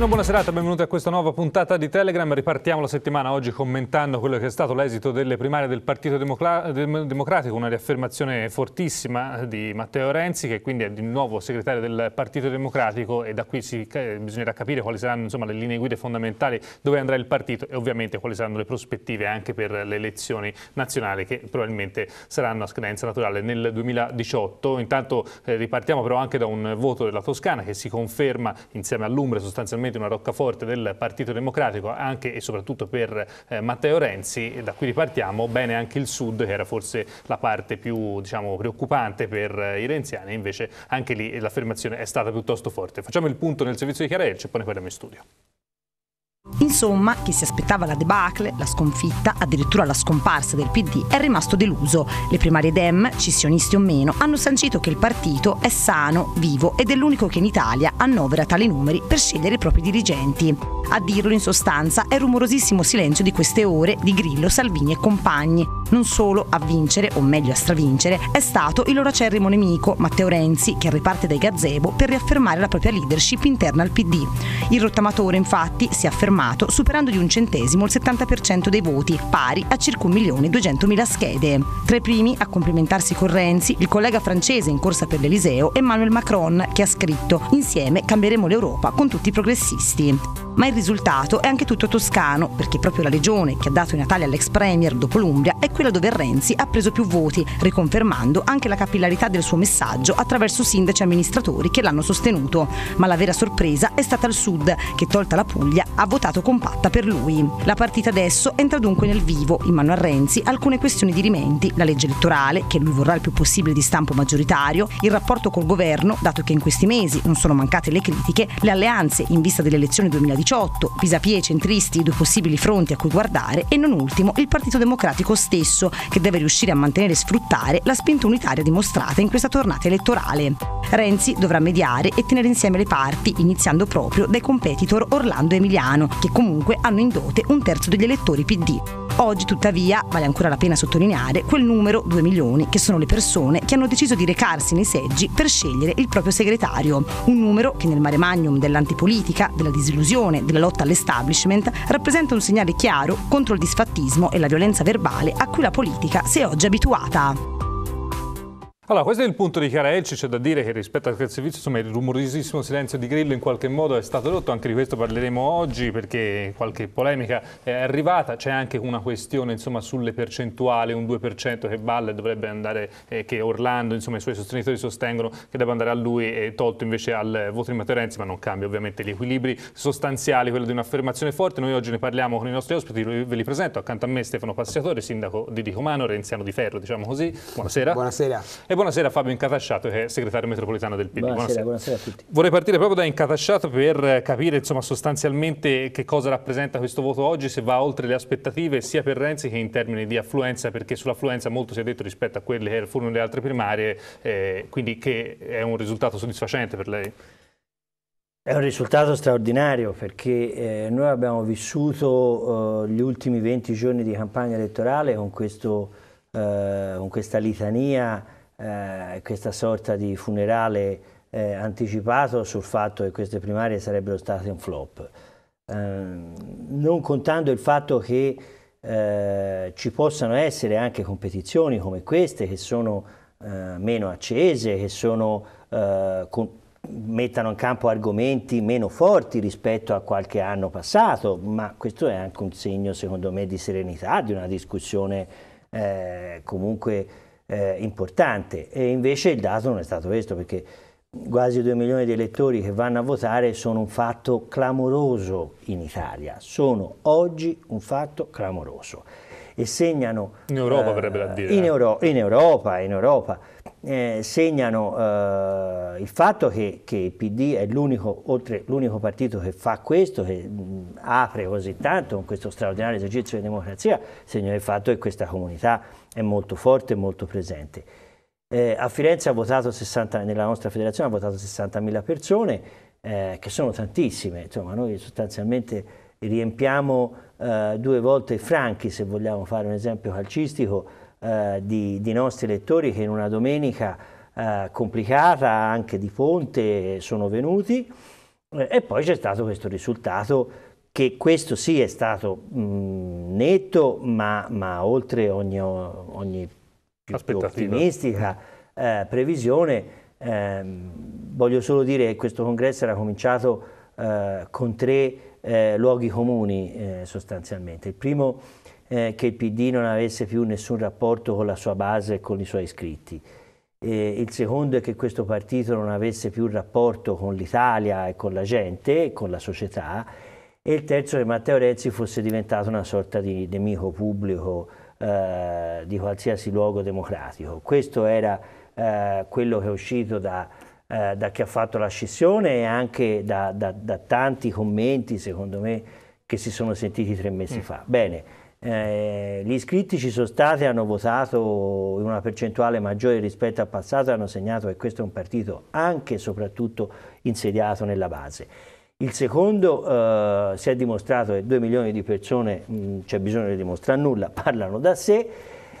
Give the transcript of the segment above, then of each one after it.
una buona serata, benvenuti a questa nuova puntata di Telegram. Ripartiamo la settimana oggi commentando quello che è stato l'esito delle primarie del Partito Democratico, una riaffermazione fortissima di Matteo Renzi, che quindi è di nuovo segretario del Partito Democratico e da qui si, bisognerà capire quali saranno insomma, le linee guida fondamentali, dove andrà il partito e ovviamente quali saranno le prospettive anche per le elezioni nazionali che probabilmente saranno a scadenza naturale nel 2018. Intanto eh, ripartiamo però anche da un voto della Toscana che si conferma insieme all'Umbre sostanzialmente sicuramente una roccaforte del Partito Democratico anche e soprattutto per eh, Matteo Renzi, e da qui ripartiamo, bene anche il Sud che era forse la parte più diciamo, preoccupante per eh, i renziani, invece anche lì l'affermazione è stata piuttosto forte. Facciamo il punto nel servizio di Chiarelci e poi ne parliamo in studio. Insomma, chi si aspettava la debacle, la sconfitta, addirittura la scomparsa del PD è rimasto deluso. Le primarie Dem, scissionisti o meno, hanno sancito che il partito è sano, vivo ed è l'unico che in Italia annovera tali numeri per scegliere i propri dirigenti. A dirlo in sostanza è il rumorosissimo silenzio di queste ore di Grillo, Salvini e compagni. Non solo a vincere, o meglio a stravincere, è stato il loro acerrimo nemico, Matteo Renzi, che riparte dai gazebo per riaffermare la propria leadership interna al PD. Il rottamatore infatti si è affermato confermato superando di un centesimo il 70% dei voti, pari a circa 1.200.000 schede. Tra i primi a complimentarsi con Renzi, il collega francese in corsa per l'Eliseo Emmanuel Macron, che ha scritto Insieme cambieremo l'Europa con tutti i progressisti. Ma il risultato è anche tutto toscano, perché proprio la regione che ha dato i Natali all'ex premier dopo l'Umbria è quella dove Renzi ha preso più voti, riconfermando anche la capillarità del suo messaggio attraverso sindaci e amministratori che l'hanno sostenuto. Ma la vera sorpresa è stata il sud, che tolta la Puglia ha votato risultato compatta per lui. La partita adesso entra dunque nel vivo, in mano a Renzi, alcune questioni di dirimenti, la legge elettorale, che lui vorrà il più possibile di stampo maggioritario, il rapporto col governo, dato che in questi mesi non sono mancate le critiche, le alleanze in vista delle elezioni 2018, Pisapie, e centristi, i due possibili fronti a cui guardare e non ultimo il Partito Democratico stesso, che deve riuscire a mantenere e sfruttare la spinta unitaria dimostrata in questa tornata elettorale. Renzi dovrà mediare e tenere insieme le parti, iniziando proprio dai competitor Orlando e Emiliano, che comunque hanno in dote un terzo degli elettori PD. Oggi tuttavia, vale ancora la pena sottolineare, quel numero, 2 milioni, che sono le persone che hanno deciso di recarsi nei seggi per scegliere il proprio segretario, un numero che nel mare magnum dell'antipolitica, della disillusione, della lotta all'establishment, rappresenta un segnale chiaro contro il disfattismo e la violenza verbale a cui la politica si è oggi abituata. Allora, questo è il punto di Chiara Elci, c'è da dire che rispetto al servizio, insomma, il rumorosissimo silenzio di Grillo in qualche modo è stato rotto, anche di questo parleremo oggi perché qualche polemica è arrivata, c'è anche una questione insomma, sulle percentuali, un 2% che Balle dovrebbe andare, eh, che Orlando, insomma, i suoi sostenitori sostengono che debba andare a lui e tolto invece al voto di Matteo Renzi, ma non cambia ovviamente gli equilibri sostanziali, quello di un'affermazione forte, noi oggi ne parliamo con i nostri ospiti, ve li presento, accanto a me Stefano Passiatore, sindaco di Ricomano, renziano di ferro, diciamo così, buonasera. Buonasera. E buonasera a Fabio Incatasciato, che è segretario metropolitano del PD. Buonasera, buonasera. buonasera, a tutti. Vorrei partire proprio da Incatasciato per eh, capire insomma, sostanzialmente che cosa rappresenta questo voto oggi, se va oltre le aspettative sia per Renzi che in termini di affluenza, perché sull'affluenza molto si è detto rispetto a quelle che furono le altre primarie, eh, quindi che è un risultato soddisfacente per lei. È un risultato straordinario perché eh, noi abbiamo vissuto eh, gli ultimi 20 giorni di campagna elettorale con, questo, eh, con questa litania eh, questa sorta di funerale eh, anticipato sul fatto che queste primarie sarebbero state un flop. Eh, non contando il fatto che eh, ci possano essere anche competizioni come queste che sono eh, meno accese, che sono, mettano in campo argomenti meno forti rispetto a qualche anno passato, ma questo è anche un segno secondo me di serenità, di una discussione comunque eh, importante e invece il dato non è stato questo perché quasi 2 milioni di elettori che vanno a votare sono un fatto clamoroso in Italia, sono oggi un fatto clamoroso e segnano... In Europa eh, verrebbe da dire. In, eh. Euro in Europa, in Europa eh, segnano eh, il fatto che, che, il PD è l'unico, oltre l'unico partito che fa questo, che mh, mm, apre così tanto con questo straordinario esercizio di democrazia, segnano il fatto che questa comunità è molto forte e molto presente. Eh, a Firenze ha votato 60, nella nostra federazione ha votato 60.000 persone, eh, che sono tantissime, insomma noi sostanzialmente riempiamo eh, due volte i Franchi, se vogliamo fare un esempio calcistico, eh, di, di, nostri lettori che in una domenica eh, complicata anche di ponte sono venuti eh, e poi c'è stato questo risultato che questo sì è stato mh, mm, netto ma, ma, oltre ogni, ogni ottimistica eh, previsione ehm, voglio solo dire che questo congresso era cominciato eh, con tre luoghi comuni sostanzialmente il primo eh, che il PD non avesse più nessun rapporto con la sua base e con i suoi iscritti. E il secondo è che questo partito non avesse più rapporto con l'Italia e con la gente, e con la società. E il terzo è che Matteo Renzi fosse diventato una sorta di nemico pubblico eh, di qualsiasi luogo democratico. Questo era eh, quello che è uscito da, eh, da chi ha fatto la scissione e anche da, da, da, tanti commenti, secondo me, che si sono sentiti tre mesi mm. fa. Bene, eh, gli iscritti ci sono stati, hanno votato in una percentuale maggiore rispetto al passato e hanno segnato che questo è un partito anche e soprattutto insediato nella base. Il secondo eh, si è dimostrato che 2 milioni di persone, non c'è bisogno di dimostrare nulla, parlano da sé.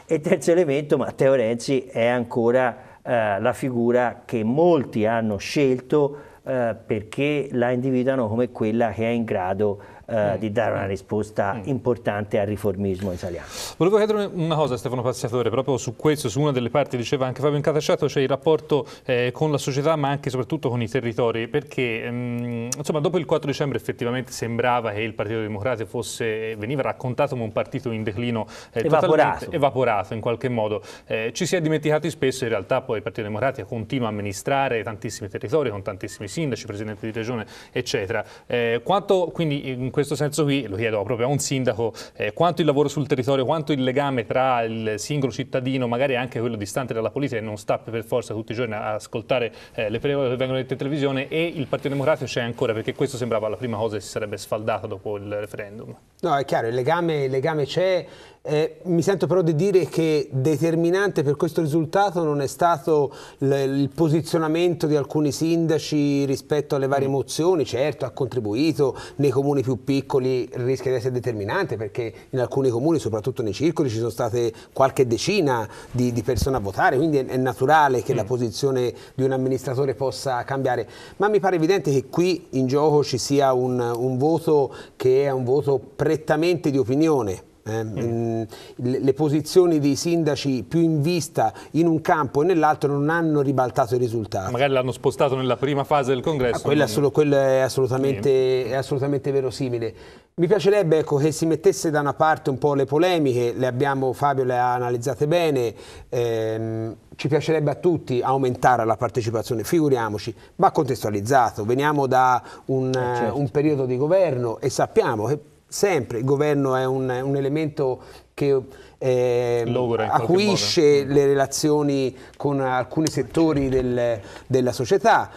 E terzo elemento, Matteo Renzi è ancora eh, la figura che molti hanno scelto eh, perché la individuano come quella che è in grado eh, mm. di dare una mm. risposta mm. importante al riformismo italiano. Volevo chiedere una cosa Stefano Passiatore, proprio su questo, su una delle parti diceva anche Fabio Incatasciato, c'è cioè il rapporto eh, con la società ma anche e soprattutto con i territori, perché mh, insomma, dopo il 4 dicembre effettivamente sembrava che il Partito Democratico fosse, veniva raccontato come un partito in declino eh, evaporato. evaporato in qualche modo. Eh, ci si è dimenticati spesso, in realtà poi il Partito Democratico continua a amministrare tantissimi territori, con tantissimi sindaci, presidenti di regione, eccetera. Eh, quanto quindi in questo questo senso qui lo chiedo proprio a un sindaco, eh, quanto il lavoro sul territorio, quanto il legame tra il singolo cittadino, magari anche quello distante dalla politica, e non sta per forza tutti i giorni a ascoltare eh, le prove che vengono dette in televisione, e il Partito Democratico c'è ancora, perché questo sembrava la prima cosa che si sarebbe sfaldata dopo il referendum. No, è chiaro, il legame, il legame c'è, eh, mi sento però di dire che determinante per questo risultato non è stato il posizionamento di alcuni sindaci rispetto alle varie mm. mozioni, certo ha contribuito nei comuni più piccoli, piccoli rischia di essere determinante perché in alcuni comuni, soprattutto nei circoli, ci sono state qualche decina di, di persone a votare, quindi è, è naturale che mm. la posizione di un amministratore possa cambiare, ma mi pare evidente che qui in gioco ci sia un, un voto che è un voto prettamente di opinione, eh, mm. Mm, le posizioni dei sindaci più in vista in un campo e nell'altro non hanno ribaltato i risultati. Magari l'hanno spostato nella prima fase del ah, congresso. Quello, non... quello è, assolutamente, mm. è, assolutamente, verosimile. Mi piacerebbe ecco, che si mettesse da una parte un po' le polemiche, le abbiamo, Fabio le ha analizzate bene, ehm, ci piacerebbe a tutti aumentare la partecipazione, figuriamoci, va contestualizzato, veniamo da un, eh, certo. un periodo di governo e sappiamo che sempre il governo è un, un elemento che eh, acuisce mm. le relazioni con alcuni settori del, della società.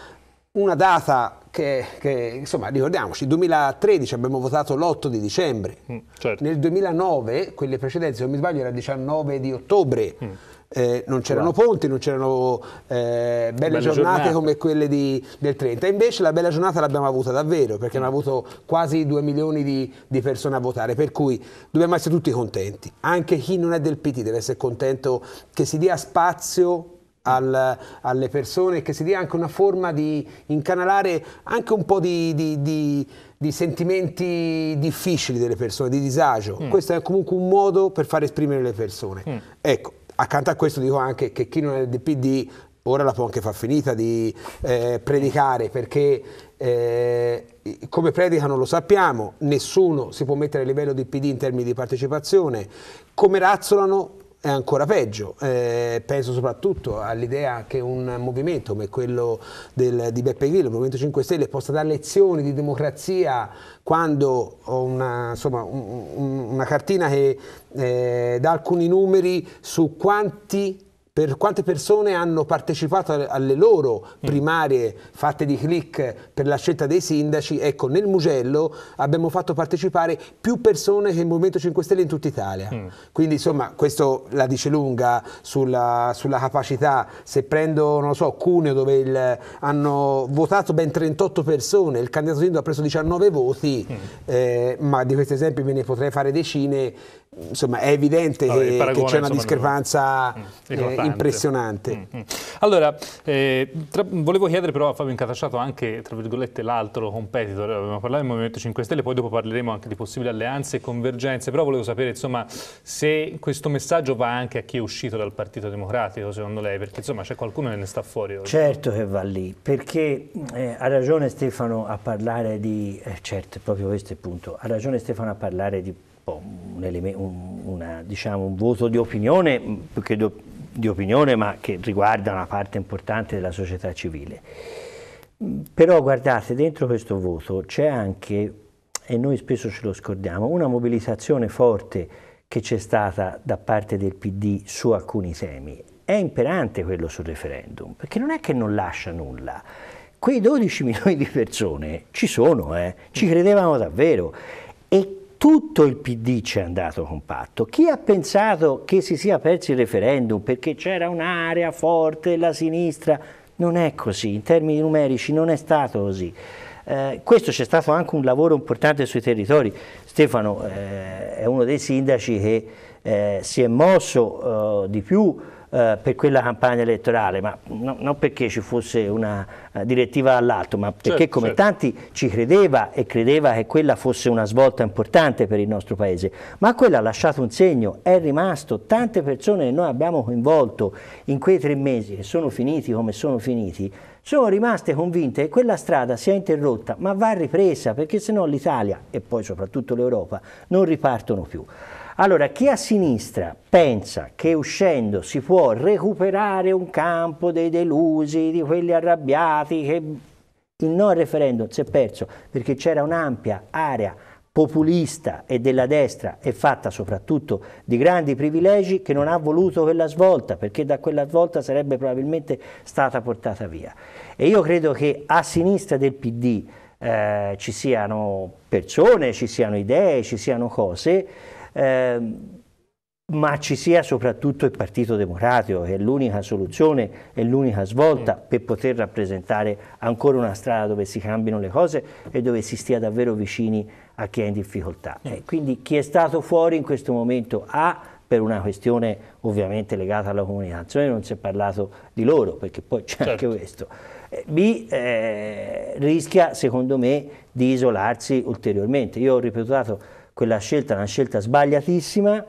Una data che, che, insomma ricordiamoci, 2013 abbiamo votato l'8 di dicembre, mm, certo. nel 2009, quelle precedenti se non mi sbaglio era il 19 di ottobre, mm eh, non c'erano ponti, non c'erano eh, belle, giornate, giornate, come quelle di, del 30. Invece la bella giornata l'abbiamo avuta davvero, perché hanno avuto quasi 2 milioni di, di, persone a votare, per cui dobbiamo essere tutti contenti. Anche chi non è del PT deve essere contento che si dia spazio al, alle persone, che si dia anche una forma di incanalare anche un po' di, di, di, di sentimenti difficili delle persone, di disagio. Mm. Questo è comunque un modo per far esprimere le persone. Mm. Ecco, accanto a questo dico anche che chi non è del PD ora la può anche far finita di eh, predicare perché eh, come predicano lo sappiamo, nessuno si può mettere a livello di PD in termini di partecipazione, come razzolano è ancora peggio. Eh, penso soprattutto all'idea che un movimento come quello del, di Beppe Grillo, il Movimento 5 Stelle, possa dare lezioni di democrazia quando una, insomma, un, un, una cartina che eh, dà alcuni numeri su quanti per quante persone hanno partecipato alle loro mm. primarie fatte di click per la scelta dei sindaci, ecco nel Mugello abbiamo fatto partecipare più persone che il Movimento 5 Stelle in tutta Italia, mm. quindi insomma questo la dice lunga sulla, sulla capacità, se prendo non so, Cuneo dove il, hanno votato ben 38 persone, il candidato sindaco ha preso 19 voti, mm. eh, ma di questi esempi me ne potrei fare decine, insomma è evidente allora, che, paragone, che, c'è una insomma, discrepanza mm, eh, impressionante. Mm-hmm. Allora, eh, tra, volevo chiedere però a Fabio Incatasciato anche, tra virgolette, l'altro competitor, eh, abbiamo parlato del Movimento 5 Stelle, poi dopo parleremo anche di possibili alleanze e convergenze, però volevo sapere insomma se questo messaggio va anche a chi è uscito dal Partito Democratico, secondo lei, perché insomma c'è qualcuno che ne sta fuori oggi. Certo che va lì, perché eh, ha ragione Stefano a parlare di, eh, certo, proprio questo è il punto, ha ragione Stefano a parlare di un, un, una, diciamo, un, voto di opinione, più di, opinione, ma che riguarda una parte importante della società civile. Però guardate, dentro questo voto c'è anche, e noi spesso ce lo scordiamo, una mobilitazione forte che c'è stata da parte del PD su alcuni temi. È imperante quello sul referendum, perché non è che non lascia nulla. Quei 12 milioni di persone ci sono, eh? ci credevano davvero. E tutto il PD ci è andato compatto. Chi ha pensato che si sia perso il referendum perché c'era un'area forte, la sinistra, non è così, in termini numerici non è stato così. Eh, questo c'è stato anche un lavoro importante sui territori. Stefano eh, è uno dei sindaci che eh, si è mosso eh, di più eh, per quella campagna elettorale, ma no, non perché ci fosse una eh, direttiva dall'alto, ma perché certo, come certo. tanti ci credeva e credeva che quella fosse una svolta importante per il nostro Paese, ma quella ha lasciato un segno, è rimasto, tante persone che noi abbiamo coinvolto in quei tre mesi che sono finiti come sono finiti, sono rimaste convinte che quella strada sia interrotta, ma va ripresa perché sennò l'Italia e poi soprattutto l'Europa non ripartono più. Allora, chi a sinistra pensa che uscendo si può recuperare un campo dei delusi, di quelli arrabbiati, che il no al referendum si è perso perché c'era un'ampia area populista e della destra e fatta soprattutto di grandi privilegi che non ha voluto quella svolta perché da quella svolta sarebbe probabilmente stata portata via. E io credo che a sinistra del PD eh, ci siano persone, ci siano idee, ci siano cose Ehm, ma ci sia soprattutto il Partito Democratico, che è l'unica soluzione, è l'unica svolta mm. per poter rappresentare ancora una strada dove si cambino le cose e dove si stia davvero vicini a chi è in difficoltà. Mm. quindi chi è stato fuori in questo momento ha per una questione ovviamente legata alla comunicazione non si è parlato di loro, perché poi c'è certo. anche questo. Eh, B eh, rischia, secondo me, di isolarsi ulteriormente. Io ho ripetuto quella scelta è una scelta sbagliatissima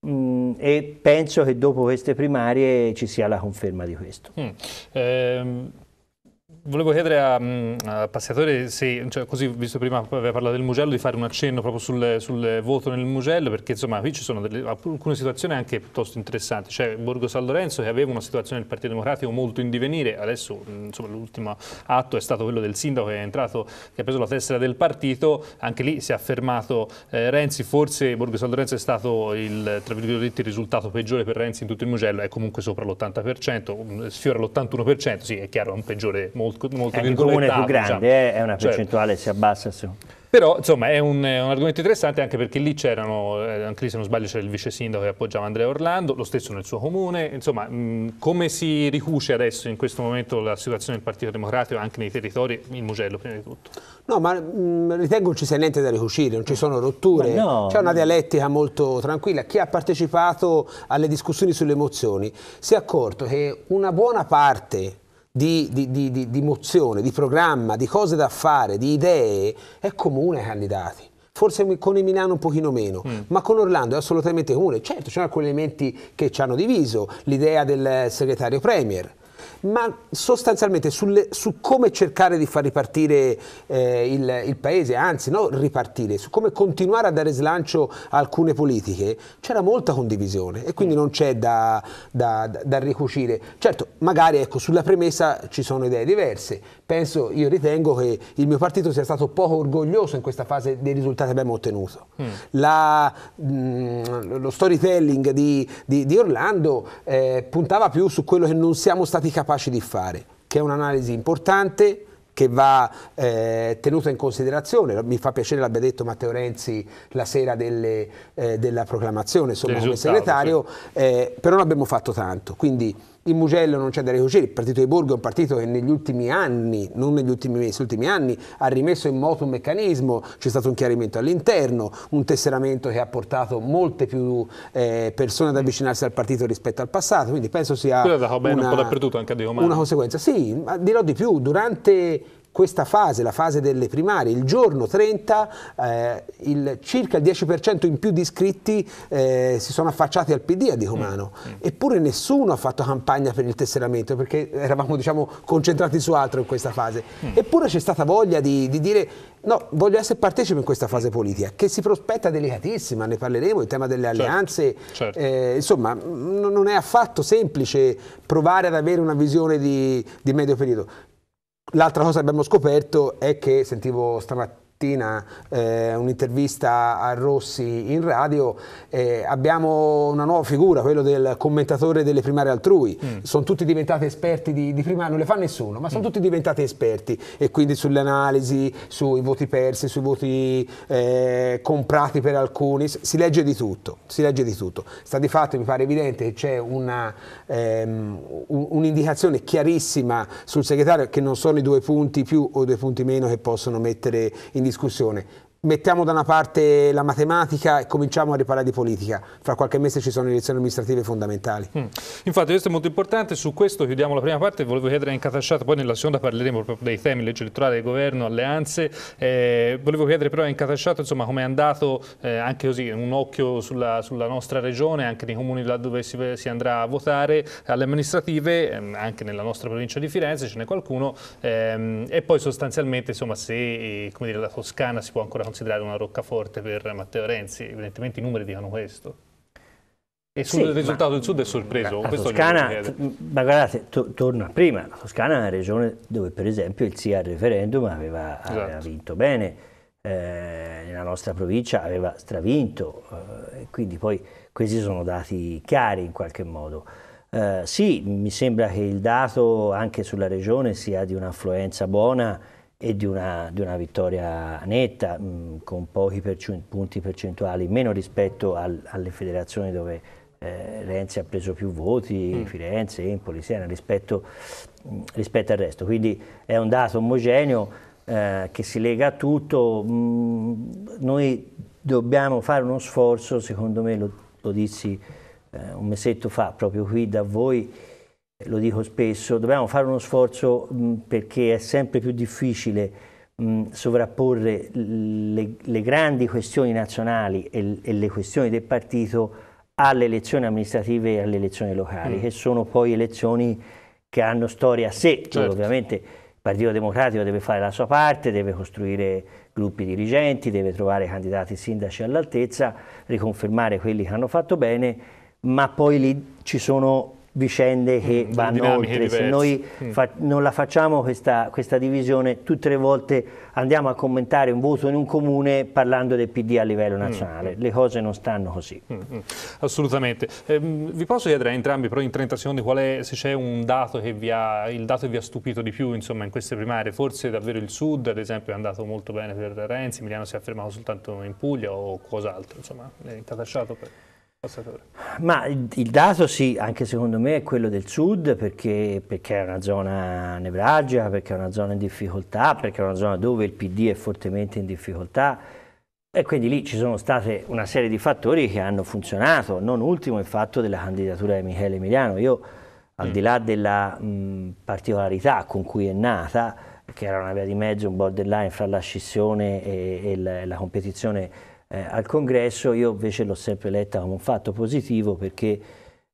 mh, mm, e penso che dopo queste primarie ci sia la conferma di questo. Mm. Ehm, volevo chiedere a, mm, a Passiatore, se, cioè, così visto prima aveva parlato del Mugello, di fare un accenno proprio sul, sul voto nel Mugello, perché insomma qui ci sono delle, alcune situazioni anche piuttosto interessanti. C'è Borgo San Lorenzo che aveva una situazione del Partito Democratico molto in divenire, adesso mm, l'ultimo atto è stato quello del sindaco che è entrato, che ha preso la tessera del partito, anche lì si è affermato eh, Renzi, forse Borgo San Lorenzo è stato il, il risultato peggiore per Renzi in tutto il Mugello, è comunque sopra l'80%, mm, sfiora l'81%, sì è chiaro è un peggiore molto molto, molto eh, il comune più diciamo. grande diciamo. è una certo. percentuale certo. si abbassa su. Però insomma è un, un, argomento interessante anche perché lì c'erano, eh, anche lì se non sbaglio c'era il vice sindaco che appoggiava Andrea Orlando, lo stesso nel suo comune, insomma mh, come si ricuce adesso in questo momento la situazione del Partito Democratico anche nei territori, il Mugello prima di tutto? No ma mh, ritengo non ci sia niente da ricucire, non ci sono rotture, no. c'è una dialettica molto tranquilla, chi ha partecipato alle discussioni sulle mozioni si è accorto che una buona parte di, di, di, di, mozione, di programma, di cose da fare, di idee, è comune ai candidati. Forse con il Milano un pochino meno, mm. ma con Orlando è assolutamente comune. Certo, ci sono alcuni elementi che ci hanno diviso, l'idea del segretario Premier, ma sostanzialmente sulle, su come cercare di far ripartire eh, il, il, paese, anzi no, ripartire, su come continuare a dare slancio a alcune politiche, c'era molta condivisione e quindi mm. non c'è da, da, da, da ricucire. Certo, magari ecco, sulla premessa ci sono idee diverse, penso, io ritengo che il mio partito sia stato poco orgoglioso in questa fase dei risultati che abbiamo ottenuto. Mm. La, mh, mm, lo storytelling di, di, di Orlando eh, puntava più su quello che non siamo stati capaci capaci di fare, che è un'analisi importante che va eh, tenuta in considerazione, mi fa piacere l'abbia detto Matteo Renzi la sera delle, eh, della proclamazione, insomma come segretario, sì. eh, però non abbiamo fatto tanto, quindi in Mugello non c'è da Coceri, il partito dei Borghi è un partito che negli ultimi anni, non negli ultimi mesi, ultimi anni, ha rimesso in moto un meccanismo, c'è stato un chiarimento all'interno, un tesseramento che ha portato molte più eh, persone ad avvicinarsi al partito rispetto al passato, quindi penso sia è andato una, un po' dappertutto anche a una, conseguenza. Sì, dirò di più, durante questa fase, la fase delle primarie, il giorno 30, eh, il, circa il 10% in più di iscritti eh, si sono affacciati al PD a Dicomano, mm, mm. eppure nessuno ha fatto campagna per il tesseramento perché eravamo diciamo, concentrati su altro in questa fase, mm. eppure c'è stata voglia di, di dire no, voglio essere partecipe in questa fase mm. politica che si prospetta delicatissima, ne parleremo, il tema delle certo, alleanze, certo, certo. Eh, insomma non è affatto semplice provare ad avere una visione di, di medio periodo. L'altra cosa che abbiamo scoperto è che sentivo stamattina mattina eh, un'intervista a Rossi in radio, eh, abbiamo una nuova figura, quello del commentatore delle primarie altrui. Mm. Sono tutti diventati esperti di, di primarie, non le fa nessuno, ma sono mm. tutti diventati esperti e quindi sulle analisi, sui voti persi, sui voti eh, comprati per alcuni, si legge di tutto, si legge di tutto. Sta di fatto, mi pare evidente, che c'è ehm, un'indicazione ehm, un chiarissima sul segretario che non sono i due punti più o i due punti meno che possono mettere in discussione discussione mettiamo da una parte la matematica e cominciamo a riparare di politica. Fra qualche mese ci sono elezioni amministrative fondamentali. Mm. Infatti questo è molto importante, su questo chiudiamo la prima parte, volevo chiedere a Incatasciato poi nella seconda parleremo proprio dei temi, legge elettorale, governo, alleanze. Eh, volevo chiedere però a Incatasciato insomma come è andato eh, anche così un occhio sulla, sulla, nostra regione, anche nei comuni là dove si, si andrà a votare, alle amministrative, ehm, anche nella nostra provincia di Firenze ce n'è qualcuno ehm, e poi sostanzialmente insomma se eh, dire, la Toscana si può ancora considerato una roccaforte per Matteo Renzi, evidentemente i numeri dicono questo. E sul sì, risultato del Sud è sorpreso. La, Toscana, ma guardate, to, torno a prima, la Toscana è una regione dove per esempio il sì al referendum aveva, esatto. aveva vinto bene, eh, nella nostra provincia aveva stravinto, eh, quindi poi questi sono dati chiari in qualche modo. Eh, sì, mi sembra che il dato anche sulla regione sia di un'affluenza buona, e di una, di una, vittoria netta mh, mm, con pochi percent punti percentuali, meno rispetto al, alle federazioni dove eh, Renzi ha preso più voti, mm. Firenze, Empoli, Siena, rispetto, mh, mm, rispetto, al resto. Quindi è un dato omogeneo eh, che si lega a tutto. Mh, mm, noi dobbiamo fare uno sforzo, secondo me lo, lo dissi eh, un mesetto fa proprio qui da voi, lo dico spesso, dobbiamo fare uno sforzo perché è sempre più difficile sovrapporre le, le, grandi questioni nazionali e, e, le questioni del partito alle elezioni amministrative e alle elezioni locali, mm. che sono poi elezioni che hanno storia a sé, certo. ovviamente il Partito Democratico deve fare la sua parte, deve costruire gruppi dirigenti, deve trovare candidati sindaci all'altezza, riconfermare quelli che hanno fatto bene, ma poi lì ci sono vicende che mm, vanno oltre. Se noi mm. non la facciamo questa, questa, divisione, tutte le volte andiamo a commentare un voto in un comune parlando del PD a livello mm. nazionale. Mm. Le cose non stanno così. Mm, mm. Assolutamente. Eh, vi posso chiedere a entrambi, però in 30 secondi, qual è, se c'è un dato che vi ha, il dato che vi ha stupito di più insomma, in queste primarie? Forse davvero il Sud, ad esempio, è andato molto bene per Renzi, Milano si è fermato soltanto in Puglia o cos'altro? Insomma, è incatacciato per... Ma il, il, dato sì, anche secondo me è quello del sud perché, perché, è una zona nevralgica, perché è una zona in difficoltà, perché è una zona dove il PD è fortemente in difficoltà e quindi lì ci sono state una serie di fattori che hanno funzionato, non ultimo il fatto della candidatura di Michele Emiliano. Io al mm. di là della mh, mm, particolarità con cui è nata, che era una via di mezzo, un borderline fra la scissione e, e la, la competizione eh, al congresso, io invece l'ho sempre letta come un fatto positivo perché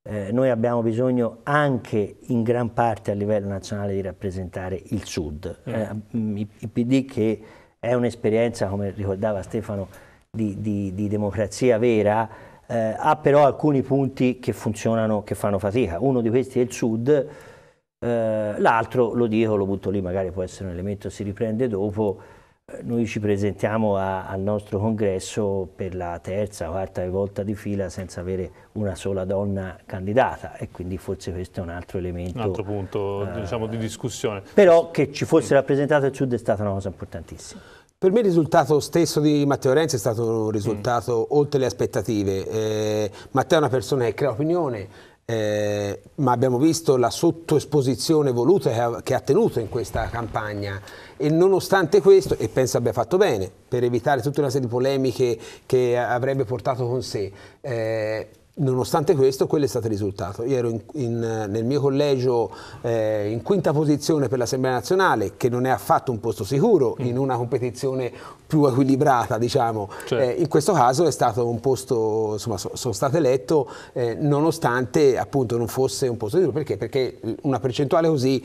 eh, noi abbiamo bisogno anche in gran parte a livello nazionale di rappresentare il Sud. Eh, eh il PD che è un'esperienza, come ricordava Stefano, di, di, di democrazia vera, eh, ha però alcuni punti che funzionano, che fanno fatica. Uno di questi è il Sud, eh, l'altro, lo dico, lo butto lì, magari può essere un elemento si riprende dopo, noi ci presentiamo a, al nostro congresso per la terza o quarta volta di fila senza avere una sola donna candidata e quindi forse questo è un altro elemento. Un altro punto uh, diciamo, di discussione. Però che ci fosse rappresentato il Sud è stata una cosa importantissima. Per me il risultato stesso di Matteo Renzi è stato un risultato mm. oltre le aspettative. Eh, Matteo è una persona che crea opinione, eh, ma abbiamo visto la sottoesposizione voluta che ha, che ha, tenuto in questa campagna e nonostante questo, e penso abbia fatto bene per evitare tutta una serie di polemiche che avrebbe portato con sé, eh, Nonostante questo, quello è stato il risultato. Io ero in, in, nel mio collegio eh, in quinta posizione per l'Assemblea nazionale, che non è affatto un posto sicuro mm. in una competizione più equilibrata, diciamo. Cioè. Eh, in questo caso è stato un posto, insomma, so, sono stato eletto eh, nonostante appunto non fosse un posto sicuro. Perché? Perché una percentuale così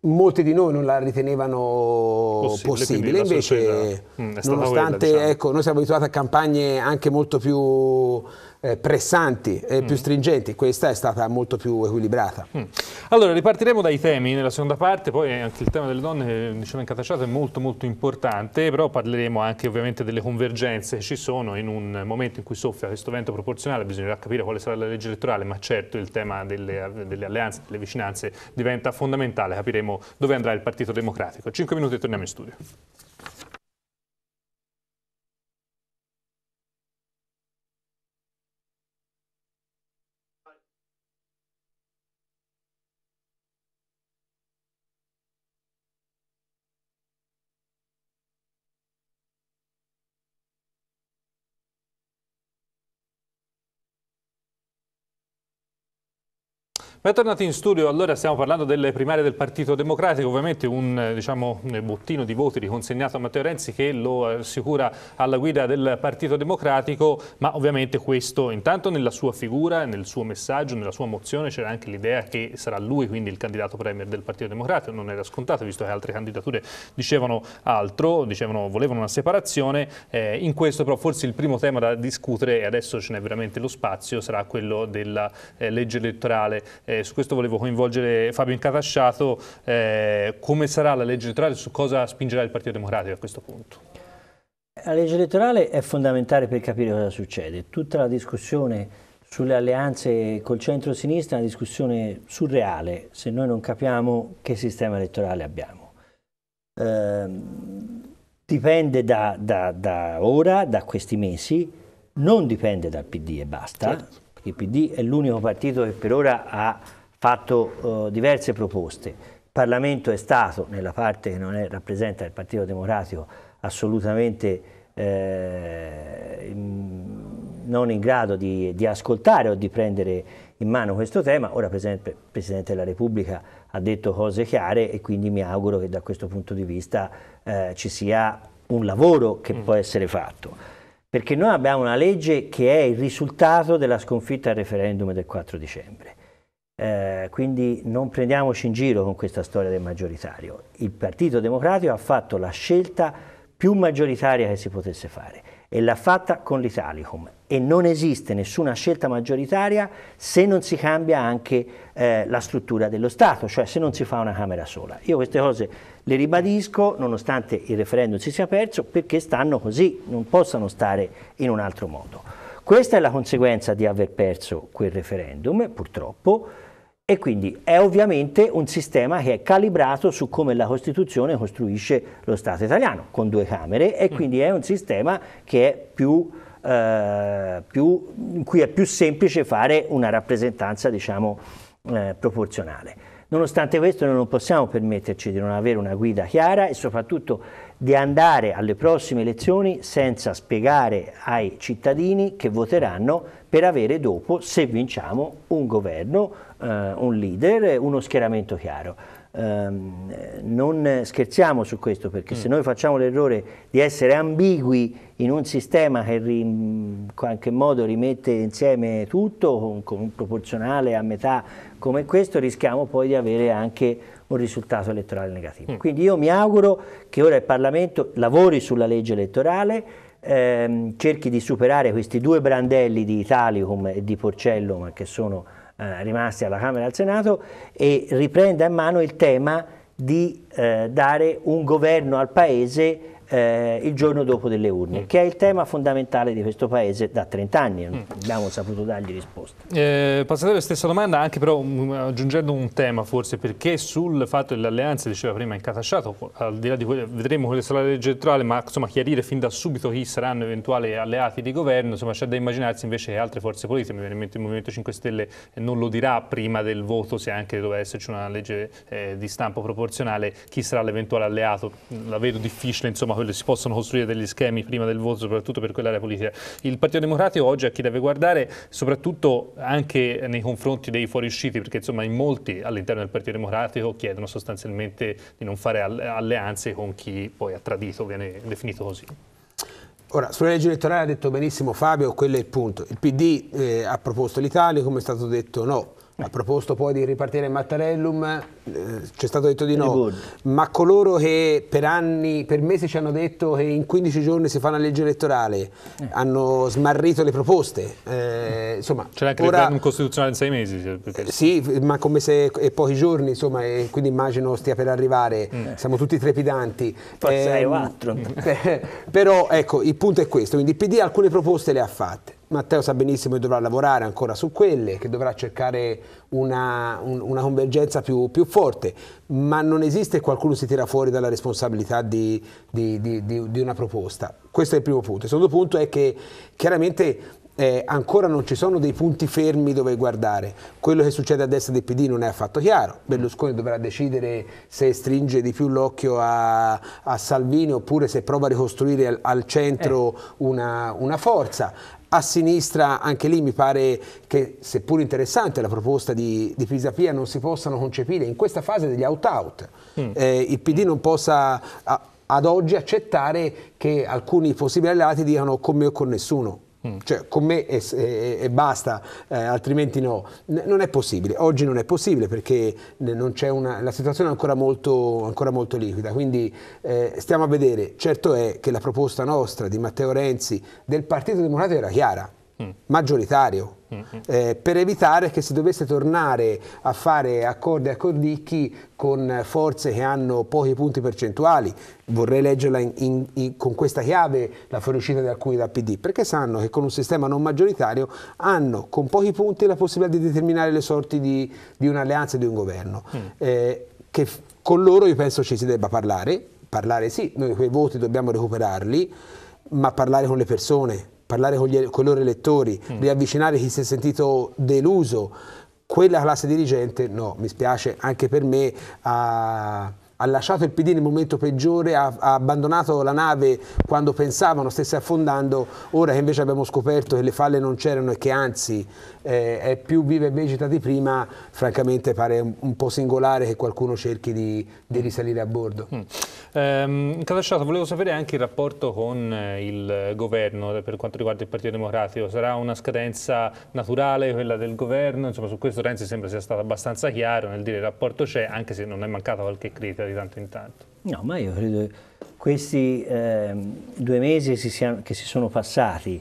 molti di noi non la ritenevano possibile, possibile. invece mm, nonostante quella, diciamo. ecco, noi siamo abituati a campagne anche molto più eh, pressanti e mm. più stringenti, questa è stata molto più equilibrata. Mm. Allora ripartiremo dai temi nella seconda parte, poi anche il tema delle donne, eh, diciamo incatacciato, è molto molto importante, però parleremo anche ovviamente delle convergenze che ci sono in un momento in cui soffia questo vento proporzionale, bisognerà capire quale sarà la legge elettorale, ma certo il tema delle, delle alleanze, delle vicinanze diventa fondamentale, capiremo dove andrà il Partito Democratico. Cinque minuti e torniamo in studio. Bentornati in studio, allora stiamo parlando delle primarie del Partito Democratico, ovviamente un eh, diciamo, eh, bottino di voti riconsegnato a Matteo Renzi che lo assicura alla guida del Partito Democratico, ma ovviamente questo intanto nella sua figura, nel suo messaggio, nella sua mozione c'era anche l'idea che sarà lui quindi il candidato premier del Partito Democratico, non era scontato visto che altre candidature dicevano altro, dicevano volevano una separazione, eh, in questo però forse il primo tema da discutere e adesso ce n'è veramente lo spazio sarà quello della eh, legge elettorale eh, eh, su questo volevo coinvolgere Fabio Incatasciato, eh, come sarà la legge elettorale, su cosa spingerà il Partito Democratico a questo punto? La legge elettorale è fondamentale per capire cosa succede. Tutta la discussione sulle alleanze col centro-sinistra è una discussione surreale se noi non capiamo che sistema elettorale abbiamo. Eh, dipende da, da, da, ora, da questi mesi, non dipende dal PD e basta. Certo il PD è l'unico partito che per ora ha fatto eh, diverse proposte. Il Parlamento è stato, nella parte che non è, rappresenta il Partito Democratico, assolutamente eh, non in grado di, di, ascoltare o di prendere in mano questo tema. Ora il Presidente della Repubblica ha detto cose chiare e quindi mi auguro che da questo punto di vista eh, ci sia un lavoro che mm. può essere fatto perché noi abbiamo una legge che è il risultato della sconfitta al referendum del 4 dicembre. Eh, quindi non prendiamoci in giro con questa storia del maggioritario. Il Partito Democratico ha fatto la scelta più maggioritaria che si potesse fare e l'ha fatta con l'Italicum e non esiste nessuna scelta maggioritaria se non si cambia anche eh, la struttura dello Stato, cioè se non si fa una Camera sola. Io queste cose le ribadisco, nonostante il referendum si sia perso, perché stanno così, non possono stare in un altro modo. Questa è la conseguenza di aver perso quel referendum, purtroppo, e quindi è ovviamente un sistema che è calibrato su come la Costituzione costruisce lo Stato italiano, con due camere, e mm. quindi è un sistema che è più... Eh, più, in cui è più semplice fare una rappresentanza diciamo, eh, proporzionale. Nonostante questo non possiamo permetterci di non avere una guida chiara e soprattutto di andare alle prossime elezioni senza spiegare ai cittadini che voteranno per avere dopo, se vinciamo, un governo, eh, un leader, uno schieramento chiaro. Ehm, non scherziamo su questo perché mm. se noi facciamo l'errore di essere ambigui in un sistema che in qualche modo rimette insieme tutto con, con un proporzionale a metà come questo rischiamo poi di avere anche un risultato elettorale negativo. Mm. Quindi io mi auguro che ora il Parlamento lavori sulla legge elettorale, ehm, cerchi di superare questi due brandelli di Italicum e di Porcellum che sono eh, rimasti alla Camera e al Senato e riprenda in mano il tema di eh, dare un governo al Paese eh, il giorno dopo delle urne, mm. che è il tema fondamentale di questo Paese da 30 anni, non mm. abbiamo saputo dargli risposta. Eh, passate la stessa domanda, anche però mm, aggiungendo un tema forse, perché sul fatto dell'alleanza, diceva prima Incatasciato, al di là di quello, vedremo quale sarà la legge elettorale, ma insomma chiarire fin da subito chi saranno eventuali alleati di governo, insomma c'è da immaginarsi invece che altre forze politiche, mi viene in mente il Movimento 5 Stelle, non lo dirà prima del voto, se anche doveva esserci una legge eh, di stampo proporzionale, chi sarà l'eventuale alleato, la vedo difficile insomma quello si possono costruire degli schemi prima del voto, soprattutto per quell'area politica. Il Partito Democratico oggi a chi deve guardare, soprattutto anche nei confronti dei fuoriusciti, perché insomma in molti all'interno del Partito Democratico chiedono sostanzialmente di non fare alleanze con chi poi ha tradito, viene definito così. Ora, sulla legge elettorale ha detto benissimo Fabio, quello è il punto. Il PD eh, ha proposto l'Italia, come è stato detto no, ha proposto poi di ripartire Mattarellum, eh, è stato detto di no, ma coloro che per anni, per mesi ci hanno detto che in 15 giorni si fa una legge elettorale, eh. hanno smarrito le proposte. Eh, insomma, c'era anche ora, un costituzionale in sei mesi. Cioè, eh, sì, ma come se è pochi giorni, insomma, e quindi immagino stia per arrivare, mm. siamo tutti trepidanti. Forse ehm, eh, 4. però ecco, il punto è questo, quindi il PD alcune proposte le ha fatte Matteo sa benissimo che dovrà lavorare ancora su quelle, che dovrà cercare una, un, una convergenza più, più, forte, ma non esiste qualcuno si tira fuori dalla responsabilità di, di, di, di una proposta. Questo è il primo punto. Il secondo punto è che chiaramente eh, ancora non ci sono dei punti fermi dove guardare. Quello che succede a destra del PD non è affatto chiaro. Berlusconi dovrà decidere se stringe di più l'occhio a, a, Salvini oppure se prova a ricostruire al, al centro eh. una, una, forza. A sinistra anche lì mi pare che seppur interessante la proposta di, di Pisapia non si possano concepire in questa fase degli out-out. Mm. Eh, il PD non possa a, ad oggi accettare che alcuni possibili alleati dicano con me o con nessuno Mm. Cioè, con me e, e, e basta, eh, altrimenti no. N non è possibile, oggi non è possibile perché una, la situazione è ancora molto, ancora molto liquida, quindi eh, stiamo a vedere. Certo è che la proposta nostra di Matteo Renzi del Partito Democratico era chiara, maggioritario mm, mm. eh, per evitare che si dovesse tornare a fare accordi e cordicchi con forze che hanno pochi punti percentuali vorrei leggerla in, in, in, con questa chiave la fuoriuscita di alcuni da PD perché sanno che con un sistema non maggioritario hanno con pochi punti la possibilità di determinare le sorti di, di un'alleanza e di un governo mm. eh, che con loro io penso ci si debba parlare parlare sì, noi quei voti dobbiamo recuperarli ma parlare con le persone parlare con, gli, con i loro elettori, mm. riavvicinare chi si è sentito deluso. Quella classe dirigente, no, mi spiace anche per me, ha ha lasciato il PD nel momento peggiore, ha, ha, abbandonato la nave quando pensavano stesse affondando, ora che invece abbiamo scoperto che le falle non c'erano e che anzi eh, è più viva e vegeta di prima, francamente pare un, un po' singolare che qualcuno cerchi di, di risalire a bordo. Mm. Ehm, Casasciato, volevo sapere anche il rapporto con eh, il governo per quanto riguarda il Partito Democratico, sarà una scadenza naturale quella del governo? Insomma, su questo Renzi sembra sia stato abbastanza chiaro nel dire il rapporto c'è, anche se non è mancata qualche critica di tanto in tanto. No, ma io credo che questi eh, due mesi si siano, che si sono passati,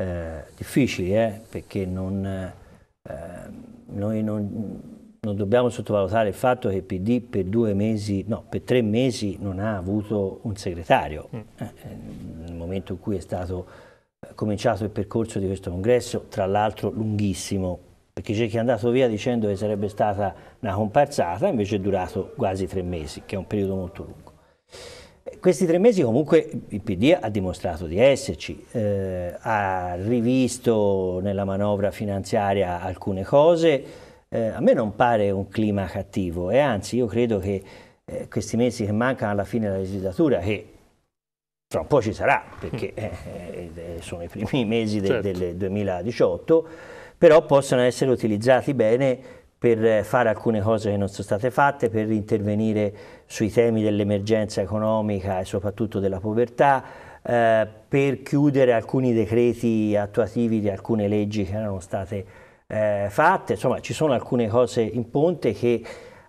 eh, difficili, eh, perché non, ehm, noi non, non, dobbiamo sottovalutare il fatto che il PD per due mesi, no, per tre mesi non ha avuto un segretario. Mm. Eh, eh, nel momento in cui è stato eh, cominciato il percorso di questo congresso, tra l'altro lunghissimo, perché c'è chi è andato via dicendo che sarebbe stata una comparsata, invece è durato quasi tre mesi, che è un periodo molto lungo. Questi tre mesi comunque il PD ha dimostrato di esserci, eh, ha rivisto nella manovra finanziaria alcune cose, eh, a me non pare un clima cattivo e anzi io credo che eh, questi mesi che mancano alla fine della legislatura, che tra un po' ci sarà perché mm. eh, eh, sono i primi mesi del, certo. del 2018, però possono essere utilizzati bene per eh, fare alcune cose che non sono state fatte, per intervenire sui temi dell'emergenza economica e soprattutto della povertà, eh, per chiudere alcuni decreti attuativi di alcune leggi che erano state eh, fatte, insomma ci sono alcune cose in ponte che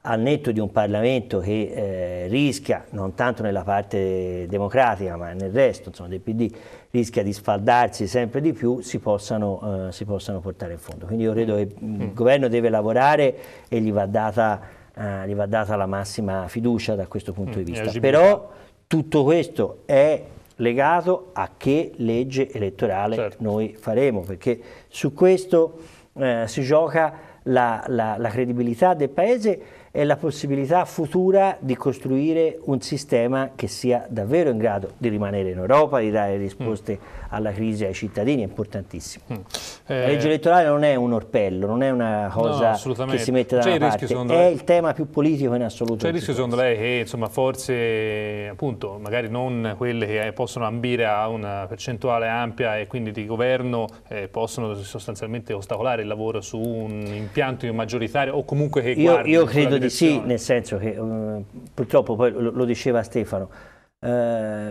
al netto di un Parlamento che eh, rischia, non tanto nella parte democratica ma nel resto insomma, del PD, rischia di sfaldarsi sempre di più, si possano, eh, si possano portare in fondo. Quindi io credo che mm, il mm. governo deve lavorare e gli va data, eh, gli va data la massima fiducia da questo punto mm, di vista. Però tutto questo è legato a che legge elettorale certo. noi faremo, perché su questo eh, si gioca la, la, la credibilità del Paese è la possibilità futura di costruire un sistema che sia davvero in grado di rimanere in Europa, di dare risposte mm alla crisi ai cittadini è importantissimo. Mm. Eh, la legge elettorale non è un orpello, non è una cosa no, che si mette da una parte, è lei... il tema più politico in assoluto. C'è il rischio secondo lei che insomma, forze, appunto, magari non quelle che possono ambire a una percentuale ampia e quindi di governo eh, possono sostanzialmente ostacolare il lavoro su un impianto maggioritario o comunque che io, guardi Io credo di sì, nel senso che um, purtroppo poi lo, lo diceva Stefano, eh,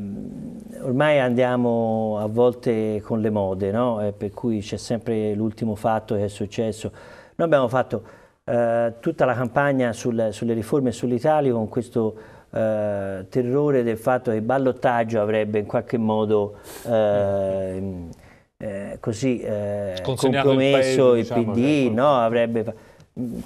ormai andiamo a volte con le mode, no? eh, per cui c'è sempre l'ultimo fatto che è successo. Noi abbiamo fatto eh, tutta la campagna sul, sulle riforme sull'Italia con questo eh, terrore del fatto che il ballottaggio avrebbe in qualche modo... Eh, eh, così compromesso il, paese, il PD, diciamo, no? avrebbe,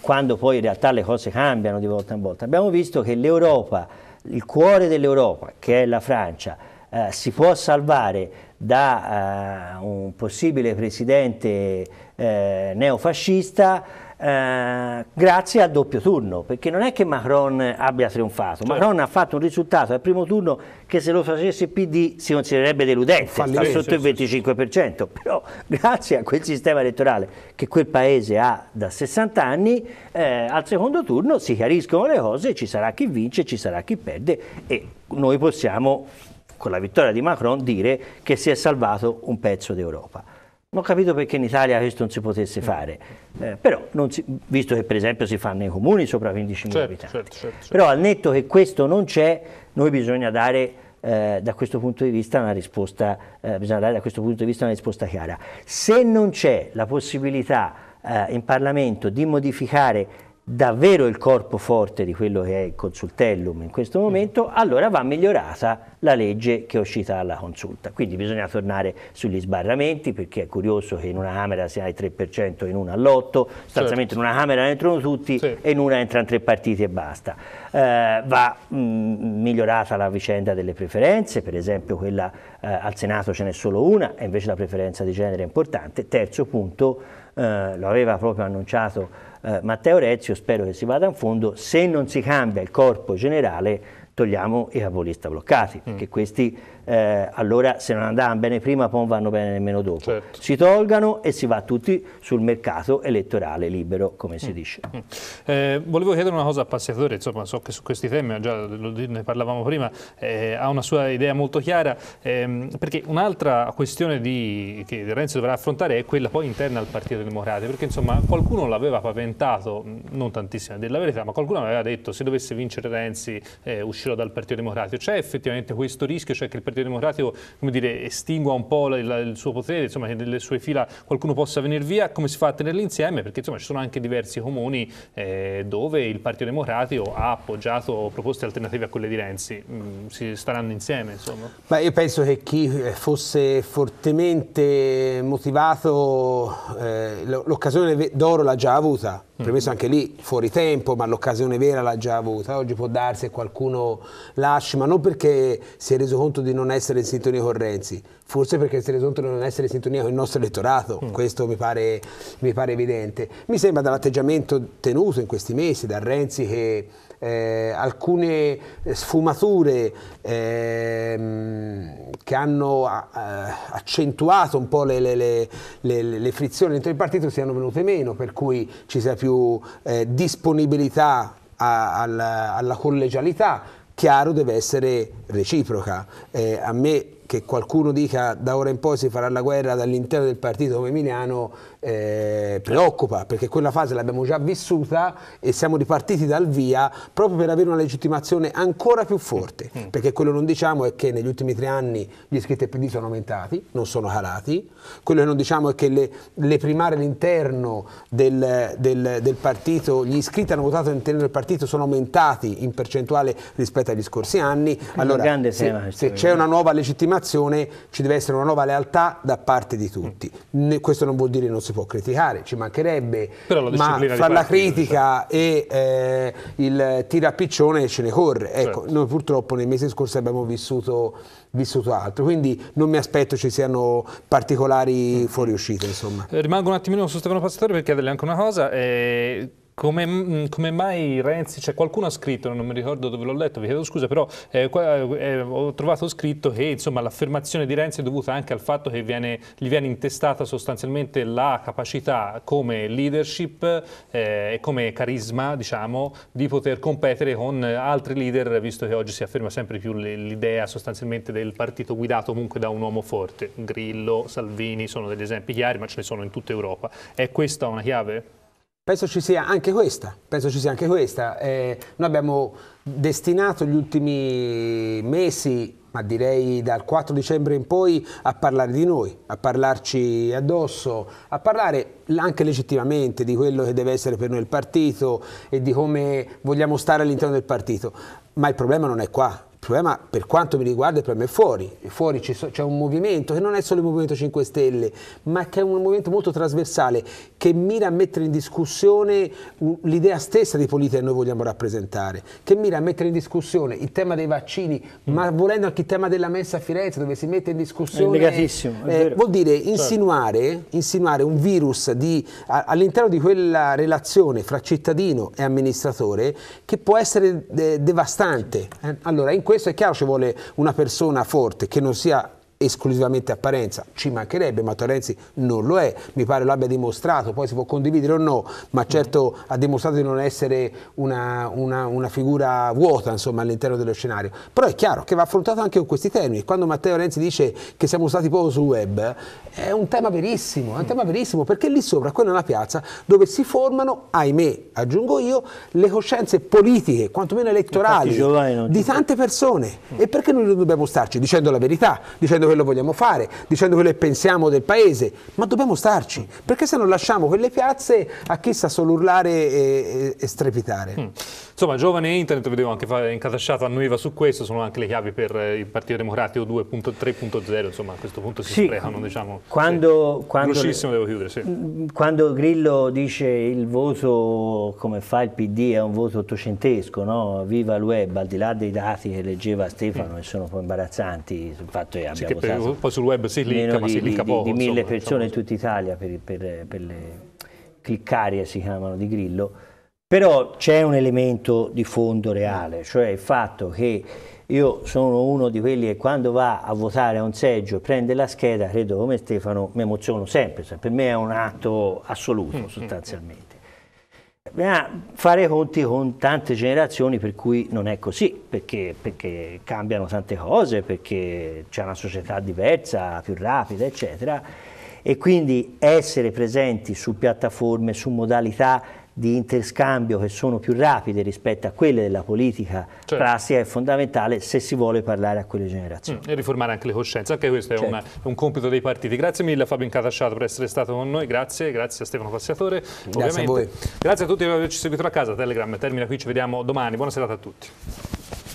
quando poi in realtà le cose cambiano di volta in volta. Abbiamo visto che l'Europa il cuore dell'Europa, che è la Francia, eh, si può salvare da eh, un possibile presidente eh, neofascista, eh, grazie al doppio turno, perché non è che Macron abbia trionfato, certo. Macron ha fatto un risultato al primo turno che se lo facesse il PD si considererebbe deludente, sta sotto il 25%, però grazie a quel sistema elettorale che quel paese ha da 60 anni, eh, al secondo turno si chiariscono le cose, ci sarà chi vince, ci sarà chi perde e noi possiamo con la vittoria di Macron dire che si è salvato un pezzo d'Europa. Non ho capito perché in Italia questo non si potesse fare, eh, però si, visto che per esempio si fanno nei comuni sopra 15.000 certo, abitanti, certo certo, certo, certo, però al netto che questo non c'è, noi bisogna dare eh, da questo punto di vista una risposta, eh, bisogna dare da questo punto di vista una risposta chiara. Se non c'è la possibilità eh, in Parlamento di modificare davvero il corpo forte di quello che è il consultellum in questo momento, mm. allora va migliorata la legge che è uscita dalla consulta. Quindi bisogna tornare sugli sbarramenti perché è curioso che in una Camera si ha il 3%, in una all'8%, sostanzialmente certo. in una Camera entrano tutti sì. e in una entrano tre partiti e basta. Eh, va mh, mm, migliorata la vicenda delle preferenze, per esempio quella eh, al Senato ce n'è solo una e invece la preferenza di genere è importante. Terzo punto, eh, lo aveva proprio annunciato eh, Matteo Rezio, spero che si vada in fondo, se non si cambia il corpo generale togliamo i capolista bloccati, mm. perché questi eh, allora se non andavano bene prima poi non vanno bene nemmeno dopo. Certo. Si tolgano e si va tutti sul mercato elettorale libero, come si mm. dice. Mm. Eh, volevo chiedere una cosa a Passiatore, insomma so che su questi temi, già ne parlavamo prima, eh, ha una sua idea molto chiara, ehm, perché un'altra questione di, che Renzi dovrà affrontare è quella poi interna al Partito Democratico, perché insomma qualcuno l'aveva paventato, mm, non tantissima della verità, ma qualcuno aveva detto se dovesse vincere Renzi eh, uscirò dal Partito Democratico. C'è effettivamente questo rischio, cioè che il Partito Partito Democratico come dire, estingua un po' il, il suo potere, insomma, che nelle sue fila qualcuno possa venire via, come si fa a tenerli insieme? Perché insomma, ci sono anche diversi comuni eh, dove il Partito Democratico ha appoggiato proposte alternative a quelle di Renzi, mm, si staranno insieme? Insomma. Beh, io penso che chi fosse fortemente motivato, eh, l'occasione d'oro l'ha già avuta Mm. Premesso anche lì fuori tempo, ma l'occasione vera l'ha già avuta. Oggi può darsi che qualcuno lasci, ma non perché si è reso conto di non essere in sintonia con Renzi, forse perché si è reso conto di non essere in sintonia con il nostro elettorato. Mm. Questo mi pare, mi pare evidente. Mi sembra dall'atteggiamento tenuto in questi mesi da Renzi che eh, alcune eh, sfumature eh, che hanno accentuato un po' le, le, le, le, frizioni dentro il partito siano venute meno, per cui ci sia più eh, disponibilità a, alla, alla collegialità, chiaro deve essere reciproca. Eh, a me che qualcuno dica da ora in poi si farà la guerra dall'interno del partito come Emiliano eh, preoccupa, perché quella fase l'abbiamo già vissuta e siamo ripartiti dal via proprio per avere una legittimazione ancora più forte, mm. mm. perché quello che non diciamo è che negli ultimi tre anni gli iscritti al PD sono aumentati, non sono calati, quello che non diciamo è che le, le primarie all'interno del, del, del, partito, gli iscritti hanno votato all'interno del partito sono aumentati in percentuale rispetto agli scorsi anni, allora se, se c'è una nuova legittimazione programmazione ci deve essere una nuova lealtà da parte di tutti. Ne, questo non vuol dire che non si può criticare, ci mancherebbe, Però la ma fra la critica diciamo. e eh, il tirapiccione ce ne corre. Ecco, certo. noi purtroppo nei mesi scorsi abbiamo vissuto, vissuto, altro, quindi non mi aspetto ci siano particolari fuoriuscite. Insomma. Eh, rimango un attimino su Stefano Pastore per chiederle anche una cosa. Eh come, mm, come, mai Renzi, cioè qualcuno ha scritto, non mi ricordo dove l'ho letto, vi chiedo scusa, però eh, qua, eh, eh, ho trovato scritto che insomma, l'affermazione di Renzi è dovuta anche al fatto che viene, gli viene intestata sostanzialmente la capacità come leadership eh, e come carisma, diciamo, di poter competere con altri leader, visto che oggi si afferma sempre più l'idea sostanzialmente del partito guidato comunque da un uomo forte. Grillo, Salvini sono degli esempi chiari, ma ce ne sono in tutta Europa. È questa una chiave? Penso ci sia anche questa, penso ci sia anche questa. Eh, noi abbiamo destinato gli ultimi mesi ma direi dal 4 dicembre in poi, a parlare di noi, a parlarci addosso, a parlare anche legittimamente di quello che deve essere per noi il partito e di come vogliamo stare all'interno del partito. Ma il problema non è qua, il problema per quanto mi riguarda il problema è fuori, fuori c'è un movimento che non è solo il Movimento 5 Stelle, ma che è un movimento molto trasversale che mira a mettere in discussione l'idea stessa di politica che noi vogliamo rappresentare, che mira a mettere in discussione il tema dei vaccini, mm. ma volendo anche il tema della messa a Firenze dove si mette in discussione... È è eh, vuol dire certo. insinuare, insinuare un virus all'interno di quella relazione fra cittadino e amministratore che può essere de eh, devastante. Eh, allora, in questo è chiaro ci vuole una persona forte che non sia esclusivamente apparenza, ci mancherebbe, ma Terenzi non lo è, mi pare lo abbia dimostrato, poi si può condividere o no, ma certo ha dimostrato di non essere una, una, una figura vuota insomma, all'interno dello scenario, però è chiaro che va affrontato anche con questi termini, quando Matteo Renzi dice che siamo stati poco sul web, è un tema verissimo, è un tema verissimo perché lì sopra quella è una piazza dove si formano, ahimè, aggiungo io, le coscienze politiche, quantomeno elettorali, di tante persone, e perché noi non dobbiamo starci dicendo la verità, dicendo quello che vogliamo fare, dicendo quello che pensiamo del paese, ma dobbiamo starci, perché se non lasciamo quelle piazze a chi sa solo urlare e, e strepitare. Mm. Insomma, giovane internet, vedevo anche fare incatacciata a Nuiva su questo, sono anche le chiavi per eh, il Partito Democratico 2.3.0, insomma a questo punto si sì. sprecano, diciamo. Quando, sì. quando, devo chiudere, sì. Mm, quando Grillo dice il voto come fa il PD è un voto ottocentesco, no? viva il web, al di là dei dati che leggeva Stefano mm. che sono un po' imbarazzanti sul fatto che abbiamo per, poi sul web si linka, di, si linka di, poco. Di, di mille insomma, persone diciamo in tutta Italia per, per, per le cliccarie si chiamano di Grillo, però c'è un elemento di fondo reale, cioè il fatto che io sono uno di quelli che quando va a votare a un seggio e prende la scheda, credo come Stefano, mi emoziono sempre, cioè per me è un atto assoluto mm, mm, mm. sostanzialmente. Bisogna fare conti con tante generazioni per cui non è così, perché, perché cambiano tante cose, perché c'è una società diversa, più rapida, eccetera. E quindi essere presenti su piattaforme, su modalità di interscambio che sono più rapide rispetto a quelle della politica certo. classica è fondamentale se si vuole parlare a quelle generazioni. Mm, e riformare anche le coscienze, anche questo certo. è un, un, compito dei partiti. Grazie mille a Fabio Incatasciato per essere stato con noi, grazie, grazie a Stefano Passiatore. Grazie a voi. Grazie a tutti per averci seguito a casa, Telegram termina qui, ci vediamo domani, buona serata a tutti.